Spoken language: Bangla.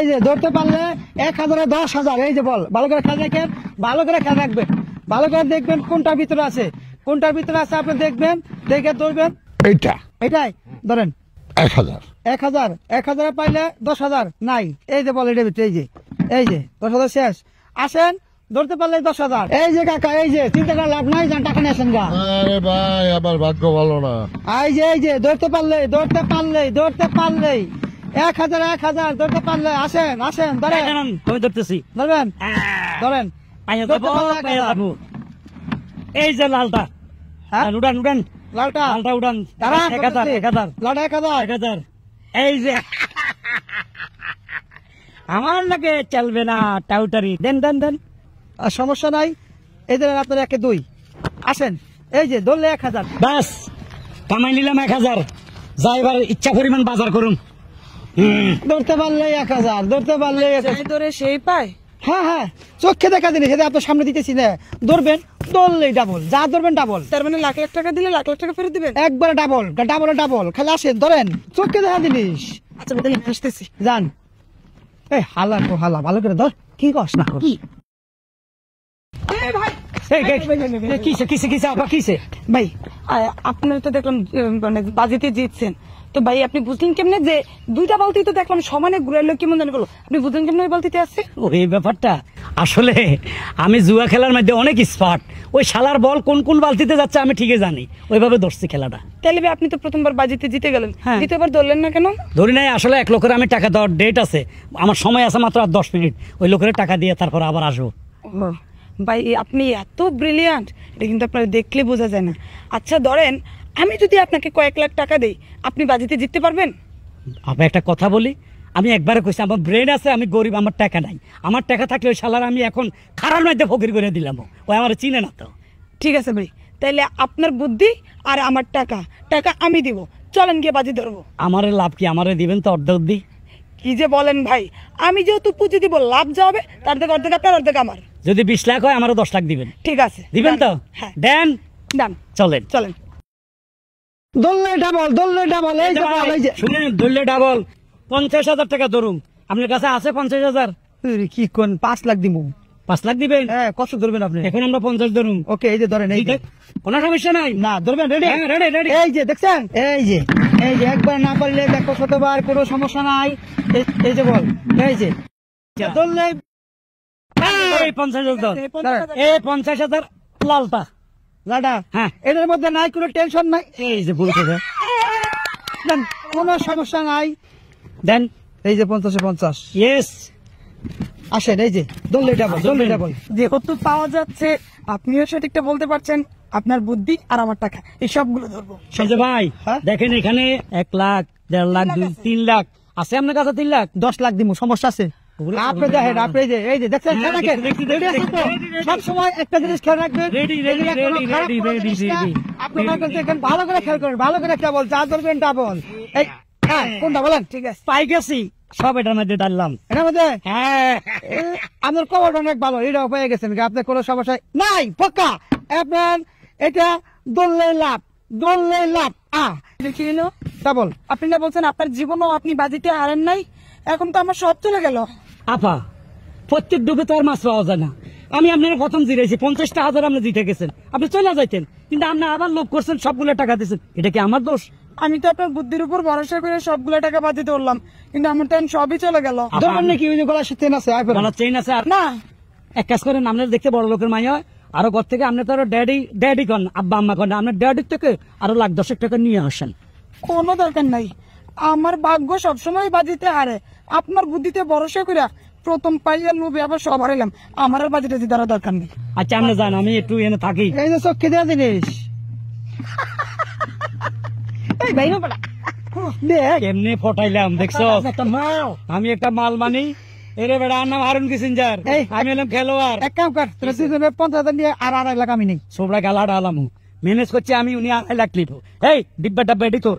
এই যে ধরতে পারলে এক হাজারে দশ হাজার এই যে বল ভালো করে খেয়াল রাখেন ভালো করে খেয়াল রাখবেন ভালো করে দেখবেন কোনটার ভিতরে আছে কোনটার ভিতরে আছে আপনি দেখবেন দেখে ধরবেন এইটা এটাই ধরেন এক হাজার এক হাজার এক হাজারে পাইলে দশ হাজার নাই এই যে বল এটা ভিতরে এই যে এই যে দশ হাজার শেষ আসেন ধরতে পারলে দশ হাজার এই যে কাকা এই যে চিন্তা করে লাভ নাই যান টাকা নিয়েছেন গা আরে ভাই আবার ভাগ্য ভালো না এই যে এই যে ধরতে পারলে ধরতে পারলে ধরতে পারলেই এক হাজার এক হাজার ধরতে পারলে আসেন আসেন ধরেন আমি ধরতেছি ধরবেন ধরেন এই যে লালটা হ্যাঁ? উড়ান উড়ান লালটা লালটা উড়ান এক হাজার এক হাজার লালটা এক হাজার এক হাজার এই যে আমার নাকি চলবে না টাউটারি দেন দেন দেন সমস্যা নাই এই যে আপনার একে দুই আসেন এই যে ধরলে এক হাজার ব্যাস কামাই নিলাম এক হাজার যাইবার এবার ইচ্ছা পরিমাণ বাজার করুন ধরতে পারলে এক হাজার ধরতে পারলে ধরে সেই পায় হ্যাঁ হ্যাঁ চোখে দেখা দিলে সেটা আপনার সামনে দিতেছি না ধরবেন ধরলেই ডাবল যা ধরবেন ডাবল তার মানে লাখ লাখ টাকা দিলে লাখ লাখ টাকা ফেরত দিবেন একবারে ডাবল ডাবল ডাবল খালি আসেন ধরেন চোখে দেখা জিনিস আচ্ছা বদলে আসতেছি যান এই হালা হালা ভালো করে ধর কি কস না কি ভাই ভাই তো দেখলাম মানে জিতছেন তো ভাই আপনি বুঝলেন কেমনে যে দুইটা বালতি তো দেখলাম সমানে কেমন জানি বলো আপনি বুঝলেন বালতিতে আছে ব্যাপারটা আসলে আমি জুয়া খেলার মধ্যে অনেক স্পার্ট ওই শালার বল কোন কোন বালতিতে যাচ্ছে আমি ঠিকই জানি ওইভাবে ধরছি খেলাটা তাহলে আপনি তো প্রথমবার বাজিতে জিতে গেলেন হ্যাঁ। দ্বিতীয়বার ধরলেন না কেন ধরি নাই আসলে এক লোকের আমি টাকা দেওয়ার ডেট আছে আমার সময় আছে মাত্র আর দশ মিনিট ওই লোকের টাকা দিয়ে তারপর আবার আসবো বা আপনি এত ব্রিলিয়ান্ট এটা কিন্তু আপনার দেখলে বোঝা যায় না আচ্ছা ধরেন আমি যদি আপনাকে কয়েক লাখ টাকা দেই আপনি বাজিতে জিততে পারবেন আপনি একটা কথা বলি আমি একবারে কইছি আমার ব্রেন আছে আমি গরিব আমার টাকা নাই আমার টাকা থাকলে ওই শালার আমি এখন খারাপ নয় ফকির করে দিলাম ও আমার চিনে না তো ঠিক আছে ভাই তাইলে আপনার বুদ্ধি আর আমার টাকা টাকা আমি দিব চলেন গিয়ে বাজি ধরবো আমার লাভ কি আমার দিবেন তো অর্ধেক দিই কি যে বলেন ভাই আমি যেহেতু পুঁজি দিব লাভ যাবে হবে তার থেকে অর্ধেক আপনার অর্ধেক আমার যদি বিশ লাখ হয় আমারও দশ লাখ দিবেন ঠিক আছে দিবেন তো হ্যাঁ। দেন দেন চলেন চলেন পঞ্চাশ হাজার টাকা ধরুন কাছে আছে পঞ্চাশ হাজার পাঁচ লাখ দিব পাঁচ লাখ দিবেন হ্যাঁ, ধরবেন আপনি আমরা পঞ্চাশ ধরুন ওকে এই যে ধরেন এই যে কোনো সমস্যা নাই না ধরবেন রেডি রেডি হ্যাঁ, এই যে দেখছেন এই যে এই যে একবার না কোনো সমস্যা নাই এই যে বল এই যে আচ্ছা। এটার হ্যাঁ। মধ্যে নাই কোনো টেনশন নাই এই যে বলছে সমস্যা নাই দেন এই যে পঞ্চাশে পঞ্চাশ আসেন এই যে ডাবল ডাবল যেহেতু পাওয়া যাচ্ছে আপনিও সঠিকটা বলতে পারছেন আপনার বুদ্ধি আর আমার টাকা এই সবগুলো ধরবো ভাই হ্যাঁ? দেখেন এখানে এক লাখ দেড় লাখ তিন লাখ আছে আপনার কাছে তিন লাখ দশ লাখ দিব সমস্যা আছে আপনার হ্যাঁ, ভালো করে খেয়াল করেন ভালো করে ধরবেন ডাবল হ্যাঁ, কোনটা বলেন ঠিক আছে পাই গেছি সব এটার মধ্যে ডাললাম এটার মধ্যে হ্যাঁ। আপনার অনেক ভালো এটা পেয়ে গেছেন আপনার কোনো সমস্যা নাই পক্কা আপনার এটা দললে লাভ দললে লাভ ডাবল আপনি না বলছেন আপনার জীবনও আপনি বাজিতে হারেন নাই এখন তো আমার সব চলে গেল আপা প্রত্যেক ডুবে তো আর মাছ পাওয়া যায় না আমি আপনার প্রথম জিরাইছি পঞ্চাশটা হাজার আপনি জিতে গেছেন আপনি চলে যাইতেন কিন্তু আপনি আবার লোভ করছেন সবগুলো টাকা দিয়েছেন এটা কি আমার দোষ আমি তো আপনার বুদ্ধির উপর ভরসা করে সবগুলো টাকা বাদি ধরলাম কিন্তু আমার টাইম সবই চলে গেল চেন আছে আছে আর না এক কাজ করেন আপনার দেখতে বড় লোকের মাই হয় আরো ঘর থেকে আপনি তো ড্যাডি ড্যাডি কন আব্বা আম্মা কন আপনার ড্যাডির থেকে আরো লাখ দশেক টাকা নিয়ে আসেন কোনো দরকার নাই আমার ভাগ্য সবসময় বাজিতে হারে আপনার বুদ্ধিতে ভরসা করিয়া প্রথম পাইয়া লোভে আবার সবার এলাম আমার বাজিতে দিদারা দরকার নেই আচ্ছা আমরা জান আমি একটু এনে থাকি এই যে চক্ষে দেওয়া জিনিস এমনি ফটাইলাম দেখছো আমি একটা মাল মানি এরে বেড়া নাম হারুন কিসিঞ্জার আমি হলাম খেলোয়াড় এক কাম কর তোরা দুজনে পঞ্চাশ হাজার আর আড়াই লাখ আমি নেই গালা ডালাম ম্যানেজ করছি আমি উনি আড়াই লাখ নিব এই ডিব্বা ডাব্বা এটি তোর